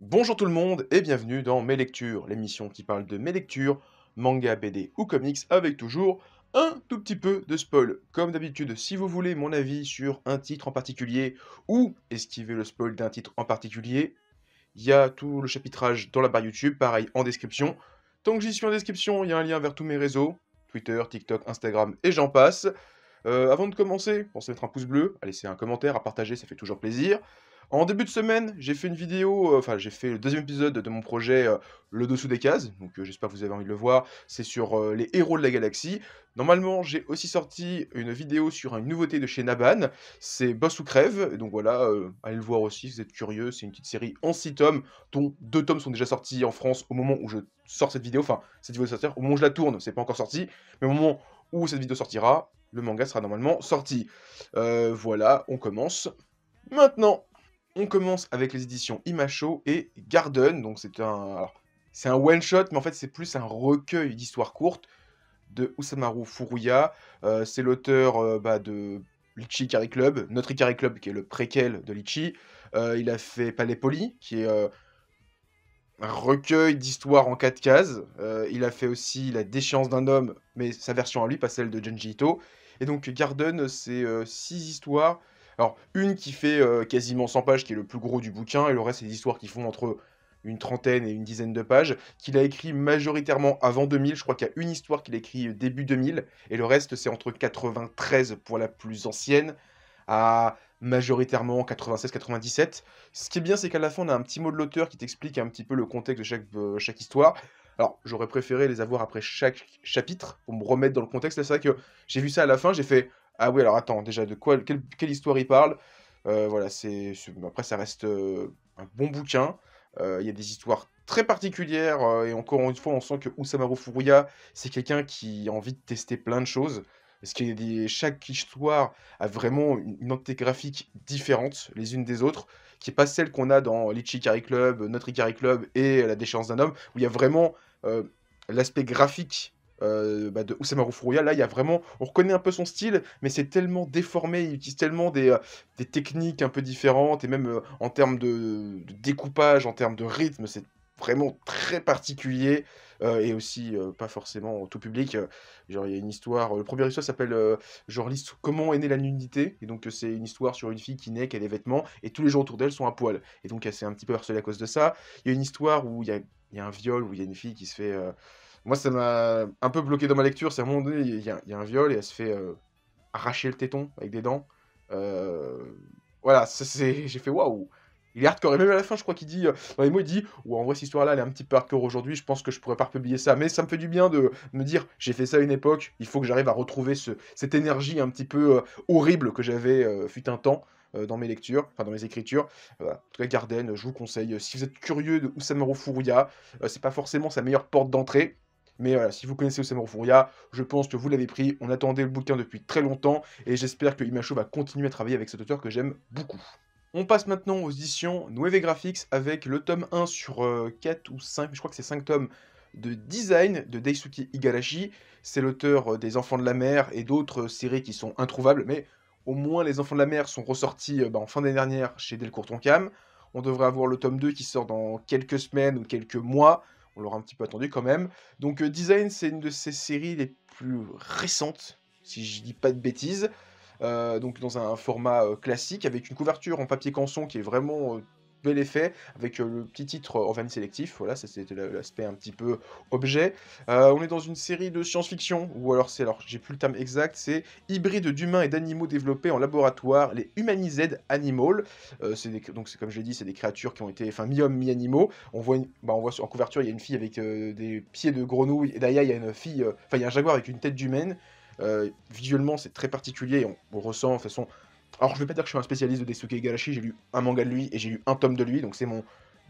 Bonjour tout le monde et bienvenue dans Mes Lectures, l'émission qui parle de mes lectures, manga, BD ou comics avec toujours un tout petit peu de spoil. Comme d'habitude, si vous voulez mon avis sur un titre en particulier ou esquiver le spoil d'un titre en particulier, il y a tout le chapitrage dans la barre YouTube, pareil en description. Tant que j'y suis en description, il y a un lien vers tous mes réseaux, Twitter, TikTok, Instagram et j'en passe. Euh, avant de commencer, pensez mettre un pouce bleu, à laisser un commentaire, à partager, ça fait toujours plaisir. En début de semaine, j'ai fait une vidéo, euh, enfin j'ai fait le deuxième épisode de mon projet euh, Le Dessous des Cases, donc euh, j'espère que vous avez envie de le voir, c'est sur les héros de la galaxie. Normalement, j'ai aussi sorti une vidéo sur une nouveauté de chez Naban, c'est Boss ou Crève, donc voilà, allez le voir aussi si vous êtes curieux, c'est une petite série en 6 tomes, dont deux tomes sont déjà sortis en France au moment où je sors cette vidéo, enfin cette vidéo sortir, au moment où je la tourne, c'est pas encore sorti, mais au moment où cette vidéo sortira, le manga sera normalement sorti. voilà, on commence maintenant. On commence avec les éditions Imacho et Garden. Donc c'est un, c'est un one shot, mais en fait c'est plus un recueil d'histoires courtes de Usamaru Furuya. Euh, c'est l'auteur euh, bah, de Litchi Ikari Club, notre Ikari Club qui est le préquel de Litchi. Euh, il a fait Palais Poli, qui est un recueil d'histoires en quatre cases. il a fait aussi La déchéance d'un homme, mais sa version à lui, pas celle de Junji Ito. Et donc Garden, c'est six histoires alors, une qui fait euh, quasiment 100 pages, qui est le plus gros du bouquin, et le reste, c'est des histoires qui font entre une trentaine et une dizaine de pages, qu'il a écrit majoritairement avant 2000. Je crois qu'il y a une histoire qu'il a écrit euh, début 2000, et le reste, c'est entre 93 pour la plus ancienne à majoritairement 96-97. Ce qui est bien, c'est qu'à la fin, on a un petit mot de l'auteur qui t'explique un petit peu le contexte de chaque, euh, chaque histoire. Alors, j'aurais préféré les avoir après chaque chapitre pour me remettre dans le contexte. C'est vrai que j'ai vu ça à la fin, j'ai fait ah oui, alors attends, déjà, de quoi, quelle, histoire il parle euh, Voilà, c'est après, ça reste euh, un bon bouquin. Euh, il y a des histoires très particulières, et encore une fois, on sent que Usamaru Furuya, c'est quelqu'un qui a envie de tester plein de choses. Parce que chaque histoire a vraiment une, une graphique différente les unes des autres, qui n'est pas celle qu'on a dans l'Ichikari Club, notre Ikari Club et La Déchéance d'un homme, où il y a vraiment l'aspect graphique euh, bah, de Furuya. Là, il y a vraiment, on reconnaît un peu son style, mais c'est tellement déformé, il utilise tellement des, euh, techniques un peu différentes, et même euh, en termes de, découpage, en termes de rythme, c'est vraiment très particulier, et aussi pas forcément tout public. genre, il y a une histoire, le premier histoire s'appelle genre Comment est née la nudité, et donc c'est une histoire sur une fille qui naît, qui a des vêtements, et tous les gens autour d'elle sont à poil, et donc elle s'est un petit peu harcelée à cause de ça. Il y a une histoire où il a, y a, un viol, où il y a une fille qui se fait... Moi, ça m'a un peu bloqué dans ma lecture. C'est à un moment donné, il y, a un viol et elle se fait euh, arracher le téton avec des dents. Euh, voilà, j'ai fait waouh. Il est hardcore. Et même à la fin, je crois qu'il dit, euh, les mots, il dit Ou en vrai, cette histoire-là, elle est un petit peu hardcore aujourd'hui. Je pense que je pourrais pas publier ça. Mais ça me fait du bien de me dire J'ai fait ça à une époque. Il faut que j'arrive à retrouver cette énergie un petit peu horrible que j'avais fut un temps dans mes lectures, enfin dans mes écritures. Voilà. En tout cas, Garden, je vous conseille. Si vous êtes curieux de Usamaru Furuya, ce c'est pas forcément sa meilleure porte d'entrée. Mais voilà, si vous connaissez Osamu Furia, je pense que vous l'avez pris. On attendait le bouquin depuis très longtemps et j'espère que Imacho va continuer à travailler avec cet auteur que j'aime beaucoup. On passe maintenant aux éditions Nueve Graphics avec le tome 1 sur 4 euh, ou 5, je crois que c'est 5 tomes de design de Daisuke Igarashi. C'est l'auteur euh, des Enfants de la mer et d'autres séries qui sont introuvables, mais au moins les Enfants de la mer sont ressortis euh, bah, en fin d'année dernière chez Delcourt toncam On devrait avoir le tome 2 qui sort dans quelques semaines ou quelques mois on l'aura un petit peu attendu quand même. Donc euh, Design, c'est une de ses séries les plus récentes, si je dis pas de bêtises. Euh, donc dans un format euh, classique avec une couverture en papier canson qui est vraiment bel effet avec euh, le petit titre Orphan euh, Sélectif. Voilà, ça c'était l'aspect un petit peu objet. Euh, on est dans une série de science-fiction, ou alors c'est, alors j'ai plus le terme exact, c'est hybride d'humains et d'animaux développés en laboratoire, les Humanized Animals. c'est donc c'est comme je l'ai dit, c'est des créatures qui ont été, enfin mi-hommes, mi-animaux. On voit, bah, on voit en couverture, il y a une fille avec des pieds de grenouille, et d'ailleurs, il y a une fille, enfin il y a un jaguar avec une tête d'humaine. visuellement, c'est très particulier. On, ressent, de façon, alors, je ne vais pas dire que je suis un spécialiste de Desuke Igarashi, j'ai lu un manga de lui et j'ai lu un tome de lui, donc c'est mon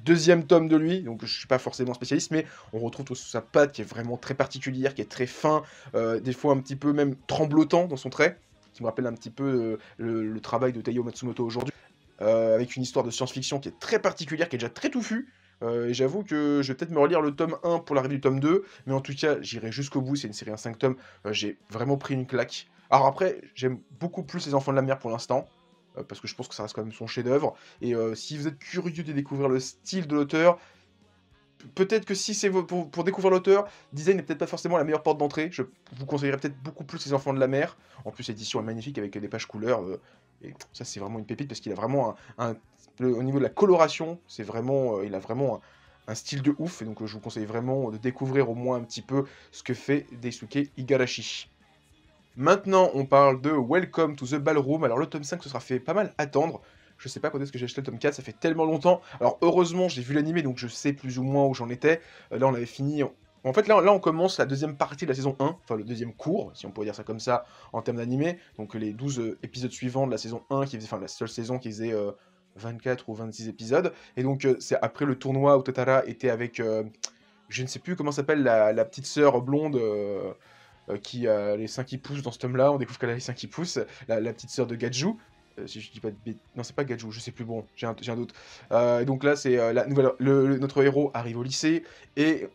deuxième tome de lui, donc je ne suis pas forcément spécialiste, mais on retrouve tout sa patte qui est vraiment très particulière, qui est très fin, euh, des fois un petit peu même tremblotant dans son trait, qui me rappelle un petit peu euh, le, travail de Taiyo Matsumoto aujourd'hui, euh, avec une histoire de science-fiction qui est très particulière, qui est déjà très touffue, et J'avoue que je vais peut-être me relire le tome 1 pour l'arrivée du tome 2, mais en tout cas, j'irai jusqu'au bout. C'est une série en 5 tomes. j'ai vraiment pris une claque. Alors après, j'aime beaucoup plus Les Enfants de la Mer pour l'instant, euh, parce que je pense que ça reste quand même son chef-d'œuvre. Et euh, si vous êtes curieux de découvrir le style de l'auteur, peut-être que si c'est pour, découvrir l'auteur, Design n'est peut-être pas forcément la meilleure porte d'entrée. Je vous conseillerais peut-être beaucoup plus Les Enfants de la Mer. En plus, l'édition est magnifique avec des pages couleurs. Euh, et ça, c'est vraiment une pépite parce qu'il a vraiment un, au niveau de la coloration, c'est vraiment, il a vraiment un, style de ouf. Et donc, je vous conseille vraiment de découvrir au moins un petit peu ce que fait Daisuke Igarashi. Maintenant, on parle de Welcome to the Ballroom. Alors, le tome 5 ce sera fait pas mal attendre. Je sais pas quand est-ce que j'ai acheté le tome 4, ça fait tellement longtemps. Alors, heureusement, j'ai vu l'animé, donc je sais plus ou moins où j'en étais. Euh, là, on avait fini. En fait, là, on commence la deuxième partie de la saison 1, enfin le deuxième cours, si on pourrait dire ça comme ça, en termes d'animé. Donc, les 12 euh, épisodes suivants de la saison 1, qui faisait, enfin, la seule saison qui faisait. 24 euh, ou 26 épisodes. Et donc, c'est après le tournoi où Tatara était avec, je ne sais plus comment s'appelle, la, la, petite sœur blonde euh, qui a les seins qui poussent dans ce tome-là. On découvre qu'elle a les seins qui poussent. La, petite sœur de Gadjou. Euh, si je dis pas de bêtises. Non, c'est pas Gadjou, je sais plus. Bon, j'ai un, un, doute. Euh, donc là, c'est la nouvelle. notre héros arrive au lycée et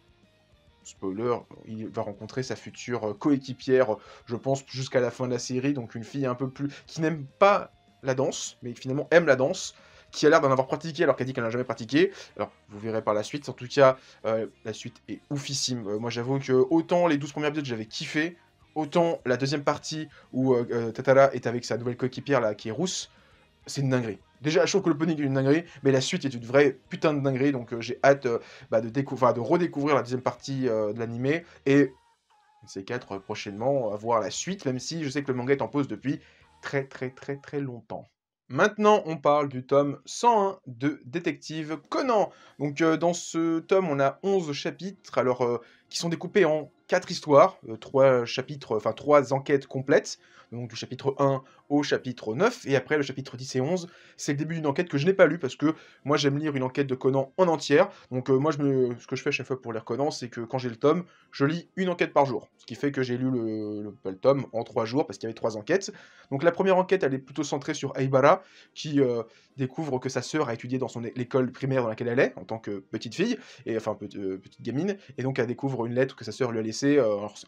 spoiler, il va rencontrer sa future coéquipière, je pense, jusqu'à la fin de la série, donc une fille un peu plus... qui n'aime pas la danse, mais finalement aime la danse, qui a l'air d'en avoir pratiqué alors qu'elle dit qu'elle n'a jamais pratiqué. Alors, vous verrez par la suite. En tout cas, euh, la suite est oufissime. Euh, moi, j'avoue que autant les 12 premiers épisodes, j'avais kiffé, autant la deuxième partie où euh, Tatala est avec sa nouvelle coéquipière là, qui est rousse, c'est une dinguerie. Déjà, je trouve que le pony est une dinguerie, mais la suite est une vraie putain de dinguerie, donc j'ai hâte bah, de, de redécouvrir la deuxième partie de l'animé et ces quatre prochainement à voir la suite, même si je sais que le manga est en pause depuis très très très très longtemps. Maintenant, on parle du tome 101 de Détective Conan. Donc, euh, dans ce tome, on a 11 chapitres, alors, euh, qui sont découpés en 4 histoires, euh, chapitres, 3 enquêtes complètes. Donc, du chapitre 1 au chapitre 9, et après le chapitre 10 et 11, c'est le début d'une enquête que je n'ai pas lue, parce que moi j'aime lire une enquête de Conan en entière, donc euh, moi je me... ce que je fais chaque fois pour lire Conan, c'est que quand j'ai le tome, je lis une enquête par jour, ce qui fait que j'ai lu le... Le... tome en trois jours, parce qu'il y avait trois enquêtes. Donc la première enquête, elle est plutôt centrée sur Aibara, qui euh, découvre que sa sœur a étudié dans son l'école primaire dans laquelle elle est, en tant que petite fille, et enfin euh, petite gamine, et donc elle découvre une lettre que sa sœur lui a laissée,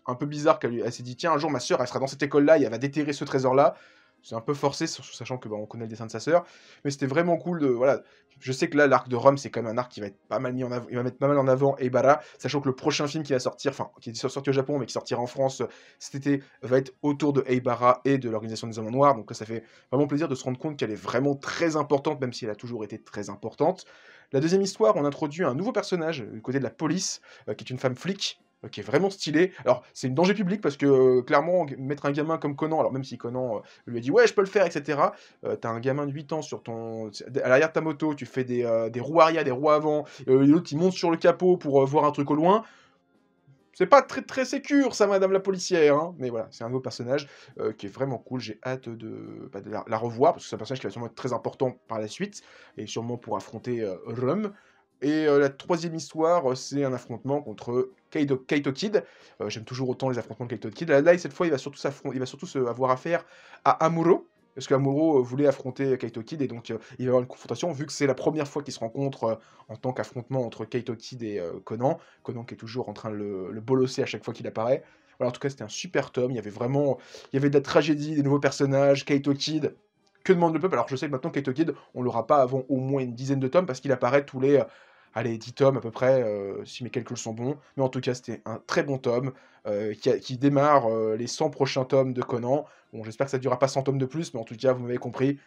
un peu bizarre qu'elle lui... s'est dit, tiens, un jour ma sœur, elle sera dans cette école-là, et elle va déterrer ce trésor-là, c'est un peu forcé, sachant que bah, on connaît le dessin de sa sœur, mais c'était vraiment cool. De, voilà, je sais que là, l'arc de Rome, c'est quand même un arc qui va être pas mal mis en avant, il va mettre pas mal en avant Eibara, sachant que le prochain film qui va sortir, enfin, qui est sorti au Japon, mais qui sortira en France euh, cet été, va être autour de Ebara et de l'organisation des Hommes Noirs, Donc ça fait vraiment plaisir de se rendre compte qu'elle est vraiment très importante, même si elle a toujours été très importante. La deuxième histoire, on introduit un nouveau personnage du côté de la police, euh, qui est une femme flic, qui est vraiment stylé. Alors, c'est une danger public parce que euh, clairement, mettre un gamin comme Conan, alors même si Conan euh, lui a dit ouais, je peux le faire, etc., euh, t'as un gamin de 8 ans sur ton. à l'arrière de ta moto, tu fais des, des roues arrière, des roues avant, l'autre il monte sur le capot pour voir un truc au loin. C'est pas très très sécure ça, madame la policière, hein mais voilà, c'est un nouveau personnage qui est vraiment cool. J'ai hâte de, bah, la, revoir parce que c'est un personnage qui va sûrement être très important par la suite et sûrement pour affronter Rum. Et la troisième histoire, c'est un affrontement contre Kaito, Kid. Euh, j'aime toujours autant les affrontements de Kaito Kid. Là, cette fois, il va surtout, il va surtout se avoir affaire à Amuro. Parce que Amuro euh, voulait affronter Kaito Kid et donc euh, il va y avoir une confrontation vu que c'est la première fois qu'il se rencontre en tant qu'affrontement entre Kaito Kid et Conan. Conan qui est toujours en train de le, bolosser à chaque fois qu'il apparaît. en tout cas, c'était un super tome. Il y avait vraiment il y avait de la tragédie, des nouveaux personnages, Kaito Kid. Que demande le peuple Alors, je sais que maintenant, Kaito Kid, on l'aura pas avant au moins une dizaine de tomes parce qu'il apparaît tous les allez, 10 tomes à peu près, euh, si mes calculs sont bons. Mais en tout cas, c'était un très bon tome euh, qui, démarre euh, les 100 prochains tomes de Conan. Bon, j'espère que ça ne durera pas 100 tomes de plus, mais en tout cas, vous m'avez compris,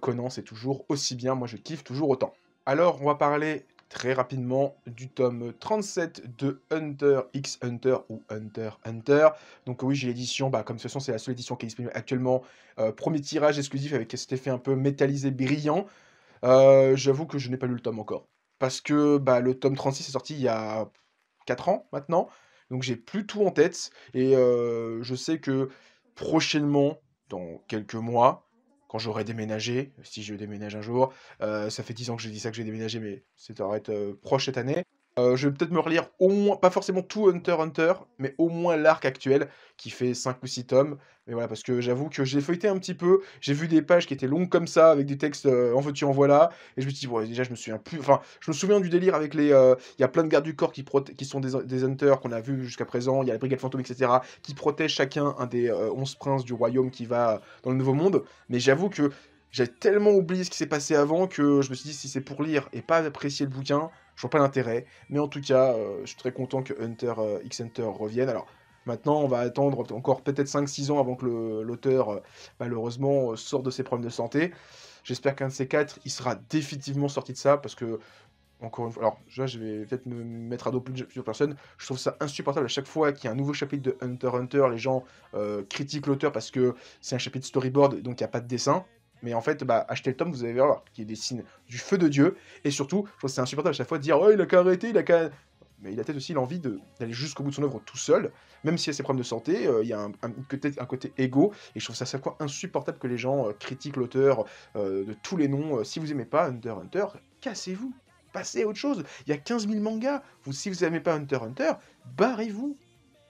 Conan, c'est toujours aussi bien. Moi, je kiffe toujours autant. Alors, on va parler très rapidement du tome 37 de Hunter X Hunter ou Hunter Hunter. Donc oui, j'ai l'édition, bah, comme ce façon, c'est la seule édition qui est disponible actuellement. premier tirage exclusif avec cet effet un peu métallisé brillant. j'avoue que je n'ai pas lu le tome encore parce que bah, le tome 36 est sorti il y a 4 ans maintenant, donc j'ai plus tout en tête, et je sais que prochainement, dans quelques mois, quand j'aurai déménagé, si je déménage un jour, ça fait 10 ans que j'ai dit ça que j'ai déménagé, mais ça doit être proche cette année, euh, je vais peut-être me relire au moins, pas forcément tout Hunter Hunter, mais au moins l'arc actuel qui fait 5 ou 6 tomes. Mais voilà, parce que j'avoue que j'ai feuilleté un petit peu, j'ai vu des pages qui étaient longues comme ça, avec des textes euh, en veux-tu, en voilà, et je me suis dit, bon, déjà, je me souviens plus, enfin, je me souviens du délire avec les. Euh, il y a plein de gardes du corps qui, qui sont des, des Hunters qu'on a vu jusqu'à présent, il y a la Brigade Fantôme, etc., qui protègent chacun un des 11 princes du royaume qui va dans le Nouveau Monde, mais j'avoue que. J'ai tellement oublié ce qui s'est passé avant que je me suis dit si c'est pour lire et pas apprécier le bouquin, je vois pas l'intérêt. Mais en tout cas, euh, je suis très content que Hunter euh, X Hunter revienne. Alors maintenant, on va attendre encore peut-être 5-6 ans avant que l'auteur, euh, malheureusement, sorte de ses problèmes de santé. J'espère qu'un de ces quatre, il sera définitivement sorti de ça parce que. Encore une fois, alors je, je vais peut-être me mettre à dos plusieurs personnes. Je trouve ça insupportable à chaque fois qu'il y a un nouveau chapitre de Hunter Hunter. Les gens critiquent l'auteur parce que c'est un chapitre storyboard, donc il n'y a pas de dessin. Mais en fait, bah, achetez le tome, vous allez voir qu'il dessine du feu de Dieu. Et surtout, je trouve c'est insupportable à chaque fois de dire Oh, il a qu'à arrêter, il a qu'à. Mais il a peut-être aussi l'envie d'aller jusqu'au bout de son œuvre tout seul, même s'il y a ses problèmes de santé, euh, il y a un, peut-être un côté égo, et je trouve ça chaque fois insupportable que les gens euh, critiquent l'auteur euh, de tous les noms. si vous aimez pas Hunter Hunter, cassez-vous, passez à autre chose. Il y a 15 000 mangas. si vous aimez pas Hunter Hunter, barrez-vous.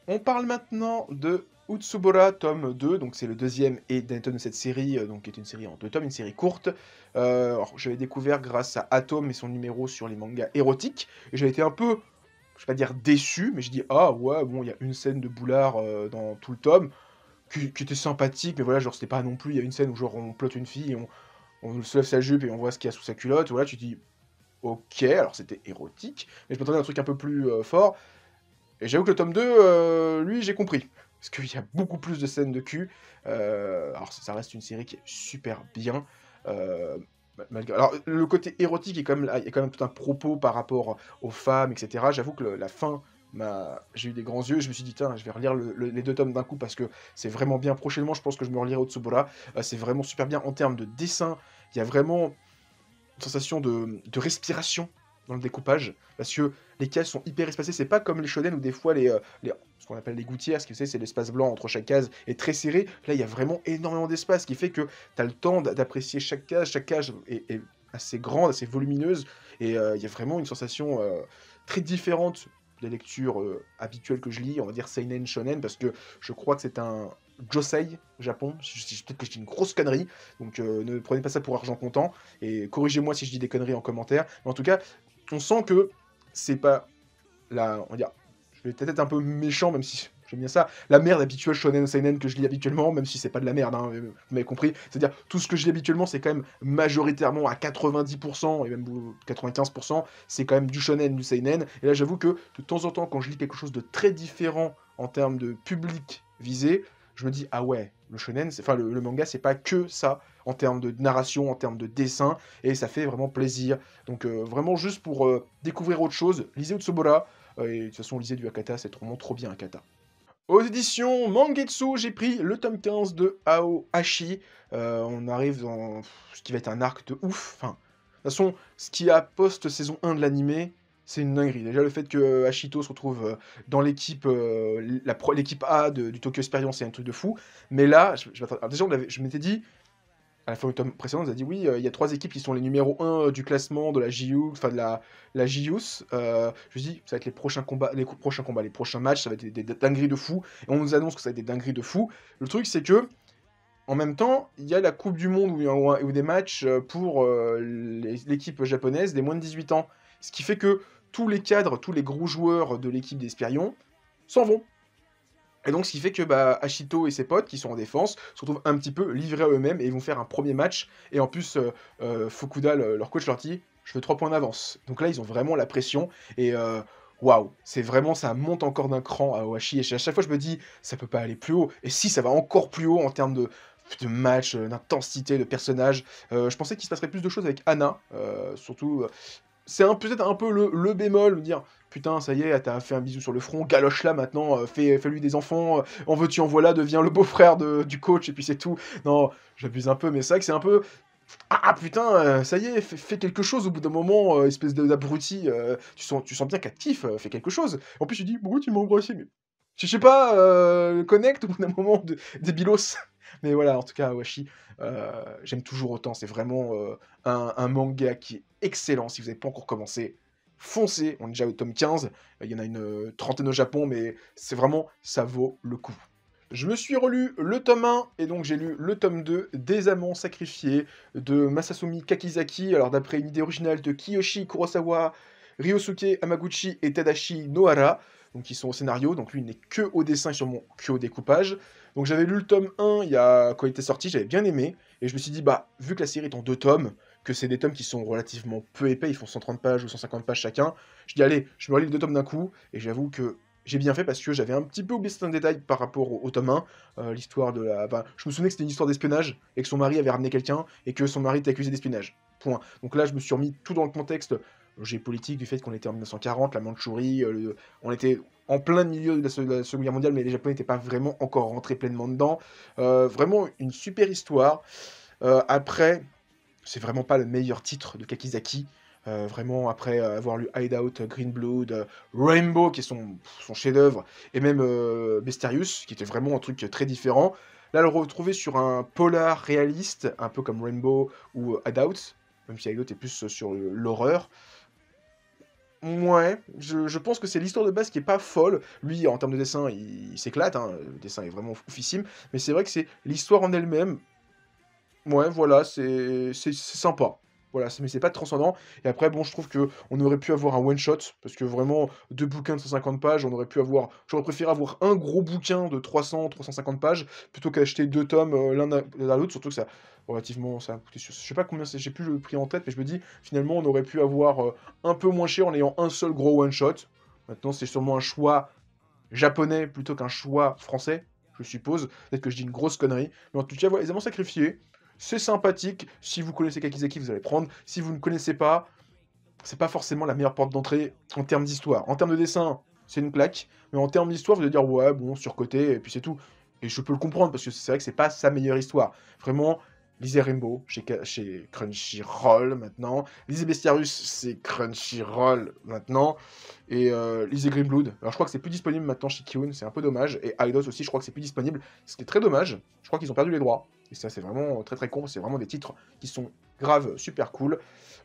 On parle maintenant de Utsubora tome 2, donc c'est le deuxième et dernier tome de cette série, euh, donc qui est une série en deux tomes, une série courte. Euh, j'avais découvert grâce à Atom et son numéro sur les mangas érotiques, et j'avais été un peu, je vais pas dire déçu, mais je dis ah ouais, bon, il y a une scène de boulard euh, dans tout le tome qui, était sympathique, mais voilà, genre c'était pas non plus, il y a une scène où genre on plote une fille, on, on se lève sa jupe et on voit ce qu'il y a sous sa culotte, voilà, tu dis ok, alors c'était érotique, mais je m'attendais à un truc un peu plus fort. Et j'avoue que le tome 2, lui, j'ai compris parce qu'il y a beaucoup plus de scènes de cul. Euh, alors ça reste une série qui est super bien. Euh, malgré... Alors le côté érotique est quand même, il y a quand même tout un propos par rapport aux femmes, etc. J'avoue que la fin j'ai eu des grands yeux, je me suis dit, je vais relire les deux tomes d'un coup parce que c'est vraiment bien. Prochainement, je pense que je me relirai Otsubora. Euh, c'est vraiment super bien en termes de dessin. Il y a vraiment une sensation de, de respiration dans le découpage, parce que les cases sont hyper espacées. C'est pas comme les shonen où des fois les, euh, ce qu'on appelle les gouttières, ce qui c'est, c'est l'espace blanc entre chaque case est très serré. Là, il y a vraiment énormément d'espace, qui fait que tu as le temps d'apprécier chaque case. Chaque case est, assez grande, assez volumineuse, et euh, il y a vraiment une sensation euh, très différente de la lecture habituelle que je lis, on va dire seinen shonen, parce que je crois que c'est un josei Japon. Peut-être que je dis une grosse connerie, donc ne prenez pas ça pour argent comptant et corrigez-moi si je dis des conneries en commentaire. Mais en tout cas, on sent que c'est pas la, on va dire, je vais peut-être un peu méchant, même si j'aime bien ça, la merde habituelle shonen seinen que je lis habituellement, même si c'est pas de la merde, hein, vous m'avez compris, c'est-à-dire tout ce que je lis habituellement, c'est quand même majoritairement à 90% et même 95%, c'est quand même du shonen, du seinen, et là j'avoue que de temps en temps, quand je lis quelque chose de très différent en termes de public visé, je me dis ah ouais, le shonen, enfin le, manga, c'est pas que ça en termes de narration, en termes de dessin, et ça fait vraiment plaisir. Donc euh, vraiment juste pour euh, découvrir autre chose, lisez Utsubora, euh, et de toute façon lisez du Akata, c'est vraiment trop bien Hakata. Aux éditions Mangetsu, j'ai pris le tome 15 de Ao ashi on arrive dans ce qui va être un arc de ouf. Enfin, de toute façon, ce qui a post-saison 1 de l'animé, c'est une dinguerie. Déjà, le fait que euh, Ashito se retrouve euh, dans l'équipe euh, l'équipe A de, du Tokyo Experience, c'est un truc de fou. Mais là, je, déjà, je m'étais dit, à la fin du tome précédent, on a dit oui, il y a trois équipes qui sont les numéros 1 du classement de la JU, enfin de la, la JUS. je me dis, ça va être les prochains combats, les prochains combats, les prochains matchs, ça va être des, dingueries de fou. Et on nous annonce que ça va être des dingueries de fou. Le truc, c'est que en même temps, il y a la Coupe du Monde ou des matchs pour l'équipe japonaise des moins de 18 ans. Ce qui fait que tous les cadres, tous les gros joueurs de l'équipe d'Espirion s'en vont. Et donc, ce qui fait que bah, Ashito et ses potes, qui sont en défense, se retrouvent un petit peu livrés à eux-mêmes et vont faire un premier match. Et en plus, euh, euh, Fukuda, leur coach, leur dit Je veux trois points d'avance. Donc là, ils ont vraiment la pression. Et euh, waouh, c'est vraiment, ça monte encore d'un cran à Oashi. Et à chaque fois, je me dis Ça peut pas aller plus haut. Et si, ça va encore plus haut en termes de, match, d'intensité, de personnage. je pensais qu'il se passerait plus de choses avec Anna, surtout c'est peut-être un peu le, le bémol, dire putain, ça y est, t'as fait un bisou sur le front, galoche là maintenant, euh, fais-lui des enfants, euh, en veux-tu, en voilà, deviens le beau-frère du coach, et puis c'est tout. Non, j'abuse un peu, mais c'est vrai que c'est un peu. Ah, ah putain, euh, ça y est, fais, quelque chose au bout d'un moment, espèce d'abruti, tu, sens, tu sens bien captif, fais quelque chose. En plus, tu dis, pourquoi tu m'as embrassé mais... Je sais pas, connecte au bout d'un moment, de, débilos. Mais voilà, en tout cas, Awashi, euh, j'aime toujours autant. C'est vraiment euh, un, manga qui est excellent. Si vous n'avez pas encore commencé, foncez. On est déjà au tome 15. Il y en a une euh, trentaine au Japon, mais c'est vraiment, ça vaut le coup. Je me suis relu le tome 1 et donc j'ai lu le tome 2 des Amants Sacrifiés de Masasumi Kakizaki. Alors, d'après une idée originale de Kiyoshi Kurosawa, Ryosuke Amaguchi et Tadashi Nohara, donc qui sont au scénario. Donc lui n'est que au dessin, mon que au découpage. Donc j'avais lu le tome 1 il y a... quand il était sorti, j'avais bien aimé, et je me suis dit, bah, vu que la série est en deux tomes, que c'est des tomes qui sont relativement peu épais, ils font 130 pages ou 150 pages chacun, je dis, allez, je me relis les deux tomes d'un coup, et j'avoue que j'ai bien fait parce que j'avais un petit peu oublié certains détails par rapport au, tome 1, euh, l'histoire de la... Bah, je me souvenais que c'était une histoire d'espionnage, et que son mari avait ramené quelqu'un, et que son mari était accusé d'espionnage. Point. Donc là, je me suis remis tout dans le contexte politique du fait qu'on était en 1940, la Mandchourie, euh, on était en plein milieu de la, Seconde Guerre mondiale, mais les Japonais n'étaient pas vraiment encore rentrés pleinement dedans. Euh, vraiment une super histoire. Euh, après, c'est vraiment pas le meilleur titre de Kakizaki. vraiment, après avoir lu Hideout, Green Blood, Rainbow, qui est son, chef-d'œuvre, et même Mysterious, qui était vraiment un truc très différent. Là, le retrouver sur un polar réaliste, un peu comme Rainbow ou Hideout, même si Hideout est plus sur l'horreur. Ouais, je, pense que c'est l'histoire de base qui est pas folle. Lui, en termes de dessin, il, s'éclate, hein, le dessin est vraiment oufissime, mais c'est vrai que c'est l'histoire en elle-même. Ouais, voilà, c'est sympa. Voilà, mais c'est pas transcendant. Et après, bon, je trouve que on aurait pu avoir un one shot parce que vraiment deux bouquins de 150 pages, on aurait pu avoir. J'aurais préféré avoir un gros bouquin de 300, 350 pages plutôt qu'acheter deux tomes euh, l'un à l'autre. Surtout que ça, relativement, ça a coûté. Je sais pas combien, j'ai plus le prix en tête, mais je me dis finalement, on aurait pu avoir euh, un peu moins cher en ayant un seul gros one shot. Maintenant, c'est sûrement un choix japonais plutôt qu'un choix français, je suppose. Peut-être que je dis une grosse connerie, mais en tout cas, voilà, ils ont sacrifié c'est sympathique. Si vous connaissez Kakizaki, vous allez prendre. Si vous ne connaissez pas, c'est pas forcément la meilleure porte d'entrée en termes d'histoire. En termes de dessin, c'est une claque. Mais en termes d'histoire, vous allez dire, ouais, bon, surcoté, et puis c'est tout. Et je peux le comprendre, parce que c'est vrai que c'est pas sa meilleure histoire. Vraiment, lisez Rainbow chez, chez Crunchyroll maintenant. Lisez Bestiarus, c'est Crunchyroll maintenant. Et euh, lisez Greenblood. Alors je crois que c'est plus disponible maintenant chez Kiun, c'est un peu dommage. Et Idos aussi, je crois que c'est plus disponible. Ce qui est très dommage. Je crois qu'ils ont perdu les droits. Et ça, c'est vraiment très très con. C'est vraiment des titres qui sont graves, super cool.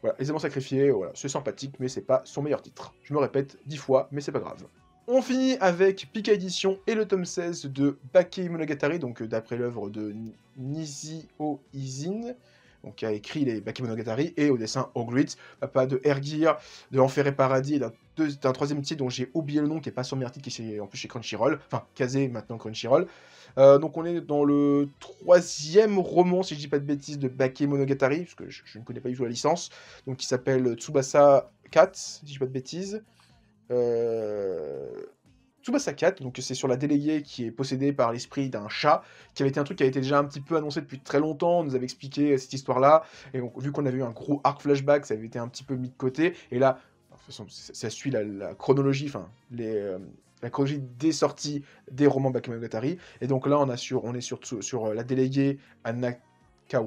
Voilà, aisément sacrifié, voilà, c'est sympathique, mais c'est pas son meilleur titre. Je me répète dix fois, mais c'est pas grave. On finit avec Pika Edition et le tome 16 de Bakemonogatari, Monogatari, donc euh, d'après l'œuvre de Nizio Izin, donc qui a écrit les Bakemonogatari Monogatari et au dessin Ogrit, papa de Ergir, de Enfer et Paradis deux, un troisième titre dont j'ai oublié le nom, qui est pas sur mes qui est en plus chez Crunchyroll, enfin Kazé maintenant Crunchyroll. Euh, donc on est dans le troisième roman, si je dis pas de bêtises, de Bakemonogatari, Monogatari, parce que je, ne connais pas du tout la licence, donc qui s'appelle Tsubasa 4, si je dis pas de bêtises. Euh... Tsubasa 4, donc c'est sur la déléguée qui est possédée par l'esprit d'un chat, qui avait été un truc qui avait été déjà un petit peu annoncé depuis très longtemps, on nous avait expliqué cette histoire-là, et donc, vu qu'on avait eu un gros arc flashback, ça avait été un petit peu mis de côté, et là, ça suit la, chronologie, enfin, les, euh, la chronologie des sorties des romans Bakemonogatari. Et donc là, on, on est sur, sur euh, la déléguée Anna si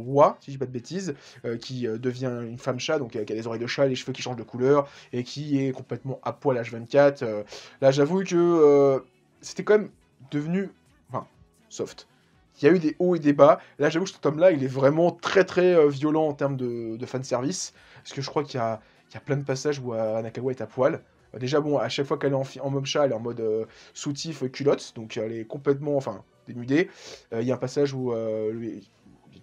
je dis pas de bêtises, euh, qui devient une femme chat, donc elle a des oreilles de chat, les cheveux qui changent de couleur, et qui est complètement à poil l'âge 24 là, j'avoue que c'était quand même devenu, enfin, soft. Il y a eu des hauts et des bas. Là, j'avoue que ce tome-là, il est vraiment très très violent en termes de, de fanservice, parce que je crois qu'il y a il y a plein de passages où euh, Anakawa est à poil. Euh, déjà, bon, à chaque fois qu'elle est en, en chat, elle est en mode euh, soutif culotte, donc elle est complètement, enfin, dénudée. Il y a un passage où euh,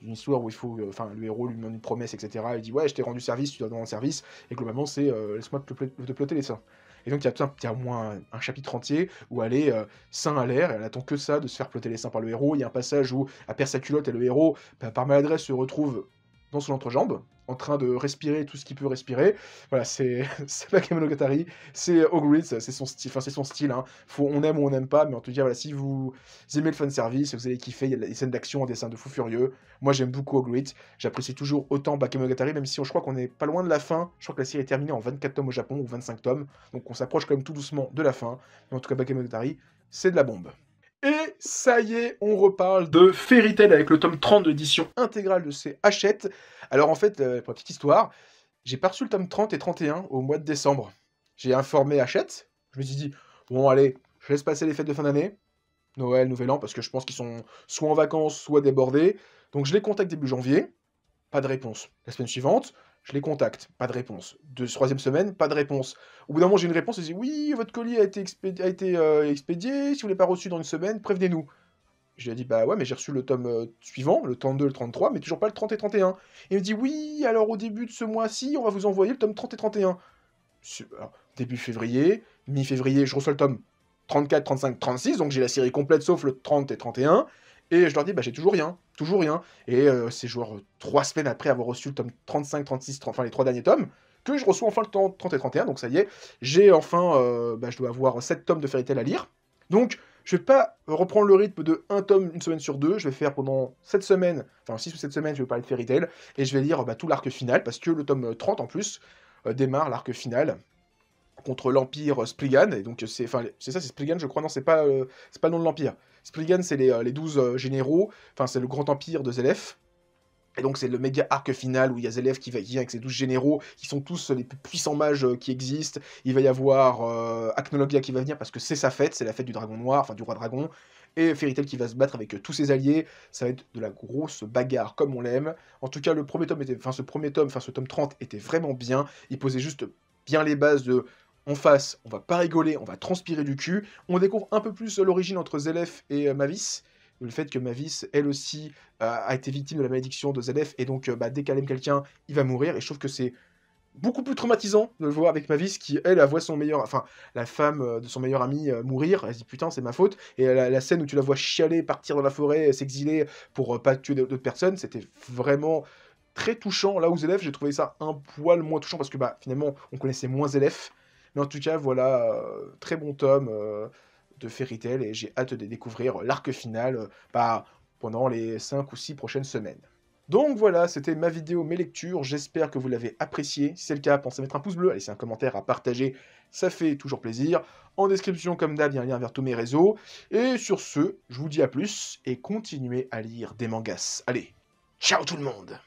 une histoire où il faut, enfin, le héros lui demande une promesse, etc. Il dit ouais, je t'ai rendu service, tu dois rendre un service. Et globalement, c'est laisse-moi te, plotter ploter les seins. Et donc, il y a au moins un, chapitre entier où elle est euh, à l'air, elle attend que ça, de se faire ploter les seins par le héros. Il y a un passage où elle perd sa culotte et le héros, bah, par maladresse, se retrouve dans son entrejambe, en train de respirer tout ce qu'il peut respirer. Voilà, c'est Bakemonogatari. c'est O'Grit, c'est son style. c'est son hein. style. Faut, on aime ou on n'aime pas, mais on tout cas, voilà, si vous aimez le service, vous allez kiffer. Il y a des scènes d'action, des dessin de fou furieux. Moi, j'aime beaucoup Ogrid. J'apprécie toujours autant Bakemonogatari, même si on, je crois qu'on n'est pas loin de la fin. Je crois que la série est terminée en 24 tomes au Japon ou 25 tomes. Donc, on s'approche quand même tout doucement de la fin. Mais en tout cas, Bakemonogatari, c'est de la bombe ça y est, on reparle de Fairy avec le tome 30 d'édition intégrale de ces Hachette. Alors en fait, euh, petite histoire, j'ai pas reçu le tome 30 et 31 au mois de décembre. J'ai informé Hachette, je me suis dit, bon allez, je laisse passer les fêtes de fin d'année, Noël, Nouvel An, parce que je pense qu'ils sont soit en vacances, soit débordés. Donc je les contacte début janvier, pas de réponse. La semaine suivante, je les contacte, pas de réponse. Deux, troisième semaine, pas de réponse. Au bout d'un moment, j'ai une réponse, je dis oui, votre colis a été, euh, expédié, si vous ne l'avez pas reçu dans une semaine, prévenez-nous. Je lui ai dit bah ouais, mais j'ai reçu le tome euh, suivant, le 2, le 33, mais toujours pas le 30 et 31. Et il me dit oui, alors au début de ce mois-ci, on va vous envoyer le tome 30 et 31. début février, mi-février, je reçois le tome 34, 35, 36, donc j'ai la série complète sauf le 30 et 31. Et je leur dis, bah, j'ai toujours rien, toujours rien. Et euh, c'est genre euh, trois semaines après avoir reçu le tome 35, 36, enfin les trois derniers tomes, que je reçois enfin le tome 30 et 31. Donc ça y est, j'ai enfin, euh, bah, je dois avoir sept tomes de Fairy Tail à lire. Donc je vais pas reprendre le rythme de un tome une semaine sur deux. Je vais faire pendant 7 semaines, enfin 6 ou 7 semaines, je vais parler de Fairy Tail. Et je vais lire bah, tout l'arc final, parce que le tome 30 en plus démarre l'arc final contre l'Empire euh, Spligan. Et donc, euh, c'est ça, c'est Spligan, je crois. Non, c'est pas, euh, c'est pas le nom de l'Empire. Spligan, c'est les, les, 12 généraux. Enfin, c'est le grand empire de Zelef. Et donc, c'est le méga arc final où il y a Zelef qui, va, y vient avec ses 12 généraux, qui sont tous les plus puissants mages qui existent. Il va y avoir euh, qui va venir parce que c'est sa fête, c'est la fête du dragon noir, enfin du roi dragon. Et Feritel qui va se battre avec tous ses alliés. Ça va être de la grosse bagarre comme on l'aime. En tout cas, le premier tome était, enfin ce premier tome, enfin ce tome 30 était vraiment bien. Il posait juste bien les bases de en face, on va pas rigoler, on va transpirer du cul. On découvre un peu plus l'origine entre Zelef et euh, Mavis le fait que Mavis, elle aussi, euh, a été victime de la malédiction de Zelef, et donc euh, bah, dès qu'elle aime quelqu'un, il va mourir, et je trouve que c'est beaucoup plus traumatisant de le voir avec Mavis, qui, elle, la voit son meilleur... Enfin, la femme de son meilleur ami mourir, elle dit « putain, c'est ma faute », et la, scène où tu la vois chialer, partir dans la forêt, s'exiler pour pas tuer d'autres personnes, c'était vraiment très touchant. Là où Zelef, j'ai trouvé ça un poil moins touchant, parce que bah, finalement, on connaissait moins Zelef, mais en tout cas, voilà, euh, très bon tome euh, de Fairy et j'ai hâte de découvrir l'arc final euh, bah, pendant les 5 ou 6 prochaines semaines. Donc voilà, c'était ma vidéo, mes lectures. J'espère que vous l'avez apprécié. Si c'est le cas, pensez à mettre un pouce bleu, à laisser un commentaire, à partager. Ça fait toujours plaisir. En description, comme d'hab, il y a un lien vers tous mes réseaux. Et sur ce, je vous dis à plus et continuez à lire des mangas. Allez, ciao tout le monde